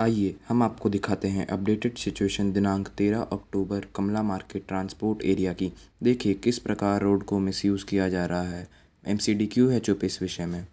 आइए हम आपको दिखाते हैं अपडेटेड सिचुएशन दिनांक 13 अक्टूबर कमला मार्केट ट्रांसपोर्ट एरिया की देखिए किस प्रकार रोड को मिसयूज़ किया जा रहा है एम सी डी क्यू है चुप इस विषय में